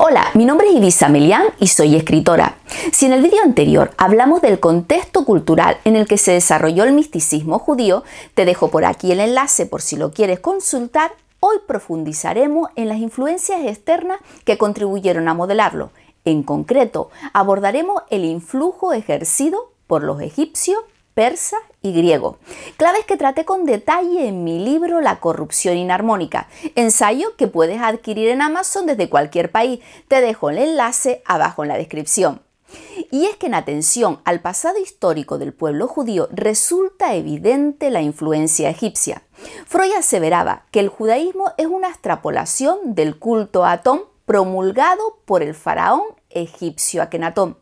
Hola, mi nombre es Ibiza Melián y soy escritora. Si en el vídeo anterior hablamos del contexto cultural en el que se desarrolló el misticismo judío, te dejo por aquí el enlace por si lo quieres consultar. Hoy profundizaremos en las influencias externas que contribuyeron a modelarlo. En concreto, abordaremos el influjo ejercido por los egipcios persa y griego. Claves que traté con detalle en mi libro La corrupción inarmónica, ensayo que puedes adquirir en Amazon desde cualquier país. Te dejo el enlace abajo en la descripción. Y es que en atención al pasado histórico del pueblo judío resulta evidente la influencia egipcia. Freud aseveraba que el judaísmo es una extrapolación del culto a Atón promulgado por el faraón egipcio Akenatón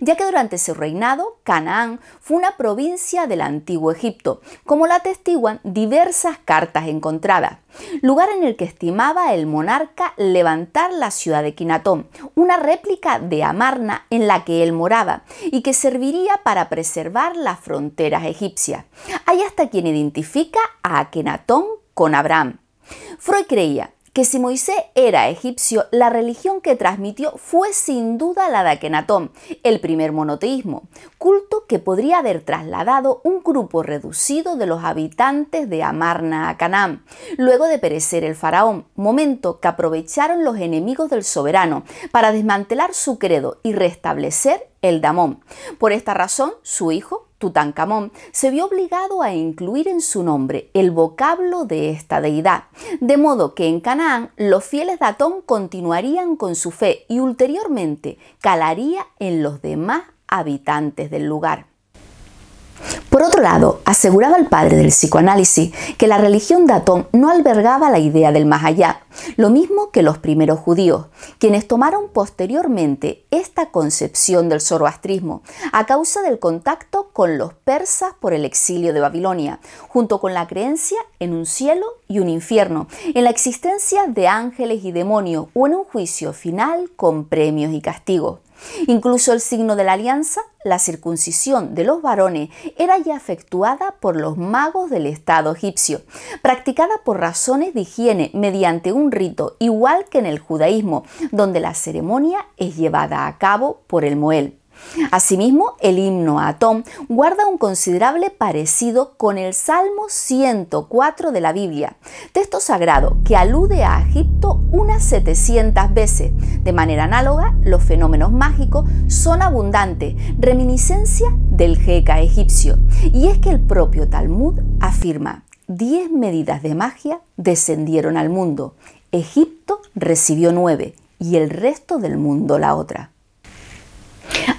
ya que durante su reinado Canaán fue una provincia del antiguo Egipto, como la atestiguan diversas cartas encontradas, lugar en el que estimaba el monarca levantar la ciudad de Quinatón, una réplica de Amarna en la que él moraba y que serviría para preservar las fronteras egipcias. Hay hasta quien identifica a Akenatón con Abraham. Freud creía que si Moisés era egipcio, la religión que transmitió fue sin duda la de Akenatón, el primer monoteísmo, culto que podría haber trasladado un grupo reducido de los habitantes de Amarna a Canaán, luego de perecer el faraón, momento que aprovecharon los enemigos del soberano para desmantelar su credo y restablecer el Damón. Por esta razón, su hijo, Tutankamón, se vio obligado a incluir en su nombre el vocablo de esta deidad, de modo que en Canaán los fieles de Atón continuarían con su fe y ulteriormente calaría en los demás habitantes del lugar. Por otro lado, aseguraba el padre del psicoanálisis que la religión de no albergaba la idea del más allá, lo mismo que los primeros judíos, quienes tomaron posteriormente esta concepción del zoroastrismo a causa del contacto con los persas por el exilio de Babilonia, junto con la creencia en un cielo y un infierno, en la existencia de ángeles y demonios o en un juicio final con premios y castigos. Incluso el signo de la alianza la circuncisión de los varones era ya efectuada por los magos del Estado egipcio, practicada por razones de higiene mediante un rito igual que en el judaísmo, donde la ceremonia es llevada a cabo por el Moel. Asimismo, el himno a Atón guarda un considerable parecido con el Salmo 104 de la Biblia, texto sagrado que alude a Egipto unas 700 veces. De manera análoga, los fenómenos mágicos son abundantes, reminiscencia del Jeca egipcio. Y es que el propio Talmud afirma, 10 medidas de magia descendieron al mundo. Egipto recibió nueve y el resto del mundo la otra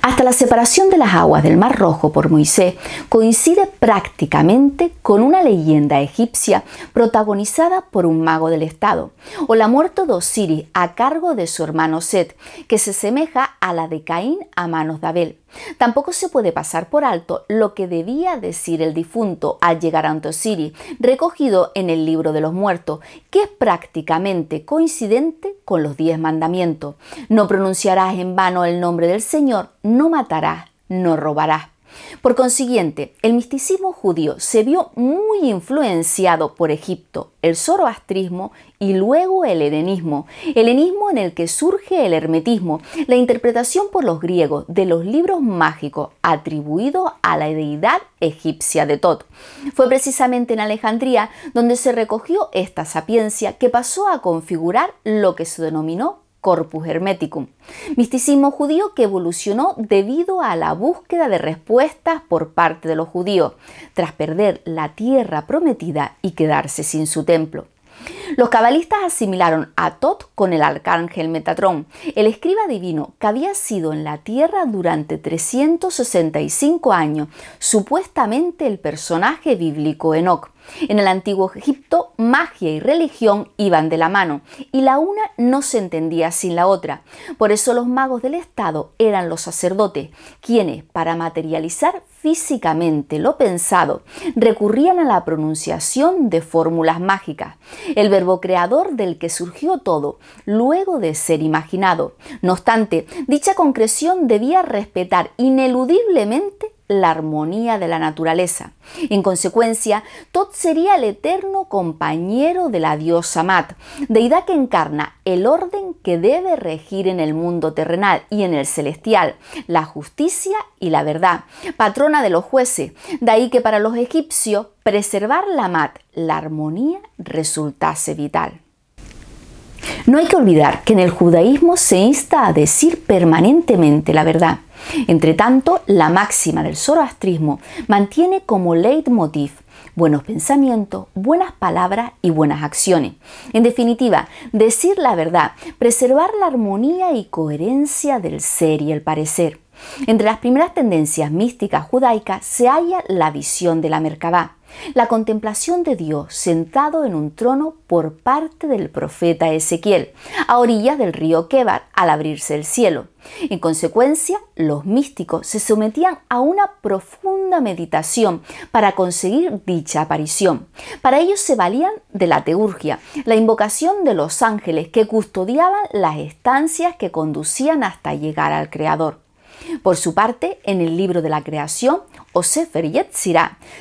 hasta la separación de las aguas del Mar Rojo por Moisés coincide prácticamente con una leyenda egipcia protagonizada por un mago del Estado, o la muerte de Osiris a cargo de su hermano Set, que se semeja a la de Caín a manos de Abel. Tampoco se puede pasar por alto lo que debía decir el difunto al llegar ante Osiris, recogido en el libro de los muertos, que es prácticamente coincidente con los diez mandamientos. No pronunciarás en vano el nombre del Señor no matarás, no robarás. Por consiguiente, el misticismo judío se vio muy influenciado por Egipto, el zoroastrismo y luego el helenismo, helenismo en el que surge el hermetismo, la interpretación por los griegos de los libros mágicos atribuidos a la deidad egipcia de Tot. Fue precisamente en Alejandría donde se recogió esta sapiencia que pasó a configurar lo que se denominó Corpus Hermeticum, misticismo judío que evolucionó debido a la búsqueda de respuestas por parte de los judíos, tras perder la tierra prometida y quedarse sin su templo. Los cabalistas asimilaron a Tot con el arcángel Metatrón, el escriba divino que había sido en la Tierra durante 365 años, supuestamente el personaje bíblico Enoch, en el antiguo Egipto, magia y religión iban de la mano, y la una no se entendía sin la otra. Por eso los magos del Estado eran los sacerdotes, quienes, para materializar físicamente lo pensado, recurrían a la pronunciación de fórmulas mágicas, el verbo creador del que surgió todo, luego de ser imaginado. No obstante, dicha concreción debía respetar ineludiblemente la armonía de la naturaleza. En consecuencia, Tot sería el eterno compañero de la diosa Mat, deidad que encarna el orden que debe regir en el mundo terrenal y en el celestial, la justicia y la verdad, patrona de los jueces. De ahí que para los egipcios preservar la Mat, la armonía, resultase vital. No hay que olvidar que en el judaísmo se insta a decir permanentemente la verdad entre tanto, la máxima del zoroastrismo mantiene como leitmotiv buenos pensamientos, buenas palabras y buenas acciones. En definitiva, decir la verdad, preservar la armonía y coherencia del ser y el parecer. Entre las primeras tendencias místicas judaicas se halla la visión de la Merkabah la contemplación de Dios sentado en un trono por parte del profeta Ezequiel, a orillas del río Quebar al abrirse el cielo. En consecuencia, los místicos se sometían a una profunda meditación para conseguir dicha aparición. Para ello se valían de la teurgia, la invocación de los ángeles que custodiaban las estancias que conducían hasta llegar al Creador. Por su parte, en el libro de la creación, o Sefer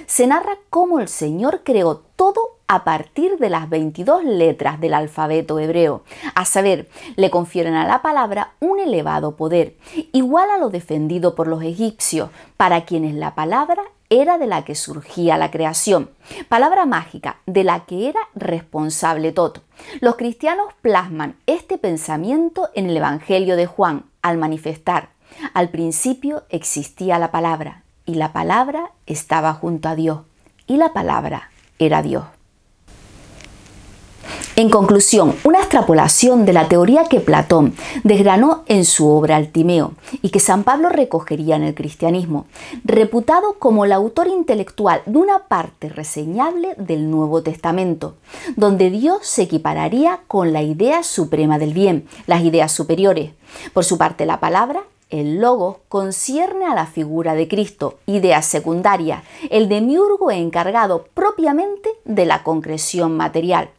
se narra cómo el Señor creó todo a partir de las 22 letras del alfabeto hebreo. A saber, le confieren a la palabra un elevado poder, igual a lo defendido por los egipcios, para quienes la palabra era de la que surgía la creación, palabra mágica de la que era responsable todo. Los cristianos plasman este pensamiento en el Evangelio de Juan al manifestar, al principio existía la palabra y la palabra estaba junto a Dios, y la palabra era Dios. En conclusión, una extrapolación de la teoría que Platón desgranó en su obra Altimeo y que San Pablo recogería en el cristianismo, reputado como el autor intelectual de una parte reseñable del Nuevo Testamento, donde Dios se equipararía con la idea suprema del bien, las ideas superiores. Por su parte, la palabra el logo concierne a la figura de Cristo, idea secundaria, el demiurgo encargado propiamente de la concreción material.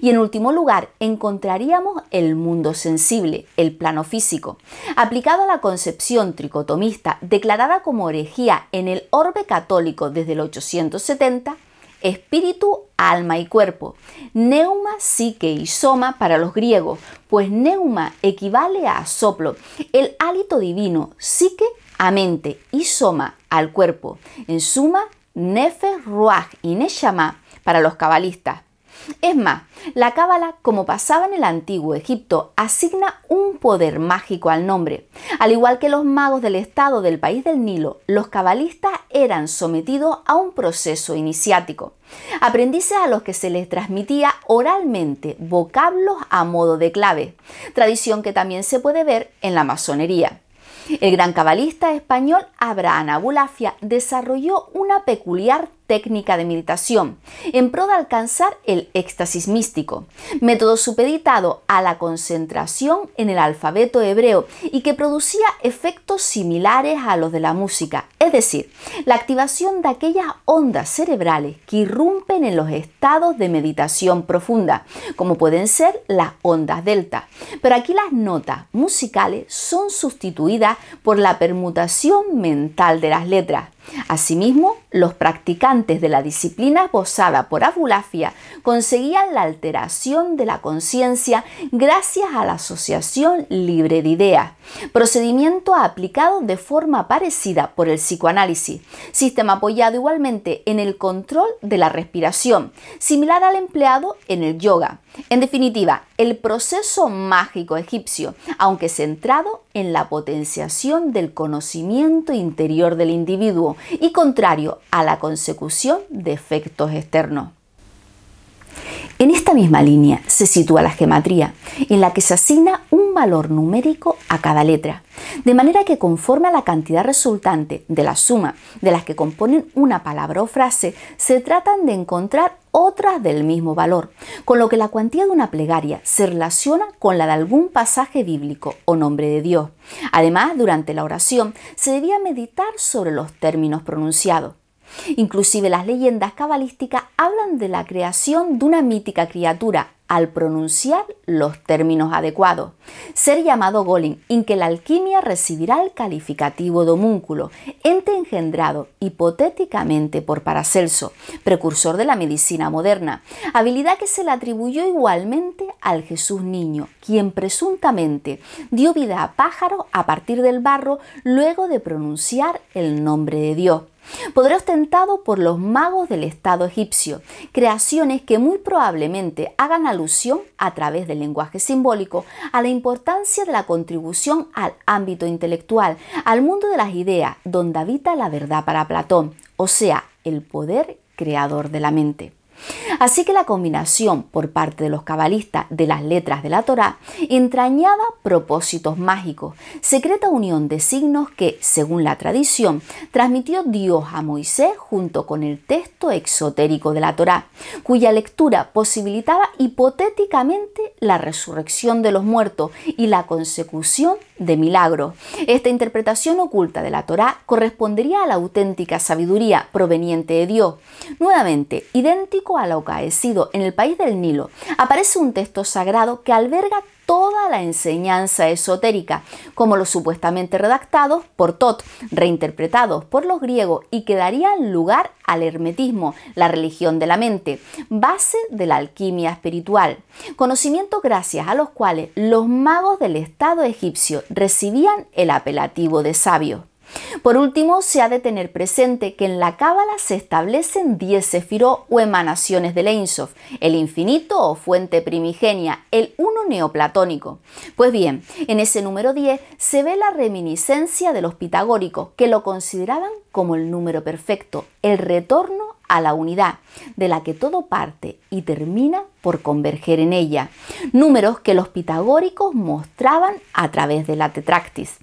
Y en último lugar, encontraríamos el mundo sensible, el plano físico, aplicado a la concepción tricotomista declarada como herejía en el orbe católico desde el 870, espíritu, alma y cuerpo. Neuma, psique y soma para los griegos, pues neuma equivale a soplo, el hálito divino, psique a mente y soma al cuerpo. En suma, nefe, ruaj y neshama para los cabalistas. Es más, la cábala, como pasaba en el antiguo Egipto, asigna un poder mágico al nombre. Al igual que los magos del estado del país del Nilo, los cabalistas eran sometidos a un proceso iniciático. Aprendices a los que se les transmitía oralmente vocablos a modo de clave, tradición que también se puede ver en la masonería. El gran cabalista español Abraham Abulafia desarrolló una peculiar técnica de meditación, en pro de alcanzar el éxtasis místico, método supeditado a la concentración en el alfabeto hebreo y que producía efectos similares a los de la música, es decir, la activación de aquellas ondas cerebrales que irrumpen en los estados de meditación profunda, como pueden ser las ondas delta. Pero aquí las notas musicales son sustituidas por la permutación mental de las letras. Asimismo, los practicantes de la disciplina posada por Abulafia conseguían la alteración de la conciencia gracias a la asociación libre de ideas, procedimiento aplicado de forma parecida por el psicoanálisis, sistema apoyado igualmente en el control de la respiración, similar al empleado en el yoga. En definitiva, el proceso mágico egipcio, aunque centrado en la potenciación del conocimiento interior del individuo y contrario a la consecución de efectos externos. En esta misma línea se sitúa la geometría en la que se asigna un valor numérico a cada letra, de manera que conforme a la cantidad resultante de la suma de las que componen una palabra o frase, se tratan de encontrar otras del mismo valor, con lo que la cuantía de una plegaria se relaciona con la de algún pasaje bíblico o nombre de Dios. Además, durante la oración se debía meditar sobre los términos pronunciados. Inclusive las leyendas cabalísticas hablan de la creación de una mítica criatura al pronunciar los términos adecuados. Ser llamado Golem, en que la alquimia recibirá el calificativo de ente engendrado hipotéticamente por Paracelso, precursor de la medicina moderna, habilidad que se le atribuyó igualmente al Jesús Niño, quien presuntamente dio vida a pájaros a partir del barro luego de pronunciar el nombre de Dios. Poder ostentado por los magos del Estado egipcio, creaciones que muy probablemente hagan alusión a través del lenguaje simbólico a la importancia de la contribución al ámbito intelectual, al mundo de las ideas, donde habita la verdad para Platón, o sea, el poder creador de la mente. Así que la combinación por parte de los cabalistas de las letras de la Torá entrañaba propósitos mágicos, secreta unión de signos que, según la tradición, transmitió Dios a Moisés junto con el texto exotérico de la Torá, cuya lectura posibilitaba hipotéticamente la resurrección de los muertos y la consecución de milagro. Esta interpretación oculta de la Torá correspondería a la auténtica sabiduría proveniente de Dios. Nuevamente, idéntico a lo sido en el país del Nilo, aparece un texto sagrado que alberga toda la enseñanza esotérica, como los supuestamente redactados por Tot, reinterpretados por los griegos y que darían lugar al hermetismo, la religión de la mente, base de la alquimia espiritual, conocimientos gracias a los cuales los magos del Estado egipcio recibían el apelativo de sabios. Por último, se ha de tener presente que en la Cábala se establecen 10 sefiró o emanaciones del Einsof, el infinito o fuente primigenia, el uno neoplatónico. Pues bien, en ese número 10 se ve la reminiscencia de los pitagóricos, que lo consideraban como el número perfecto, el retorno a la unidad de la que todo parte y termina por converger en ella, números que los pitagóricos mostraban a través de la tetractis.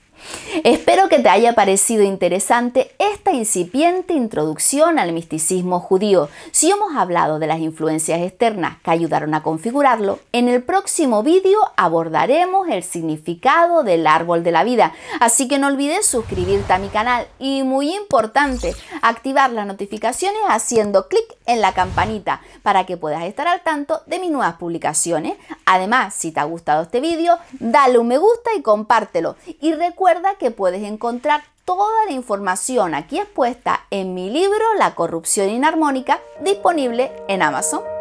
Espero que te haya parecido interesante esta incipiente introducción al misticismo judío. Si hemos hablado de las influencias externas que ayudaron a configurarlo, en el próximo vídeo abordaremos el significado del árbol de la vida. Así que no olvides suscribirte a mi canal y, muy importante, activar las notificaciones así haciendo clic en la campanita para que puedas estar al tanto de mis nuevas publicaciones. Además, si te ha gustado este vídeo, dale un me gusta y compártelo. Y recuerda que puedes encontrar toda la información aquí expuesta en mi libro La corrupción inarmónica disponible en Amazon.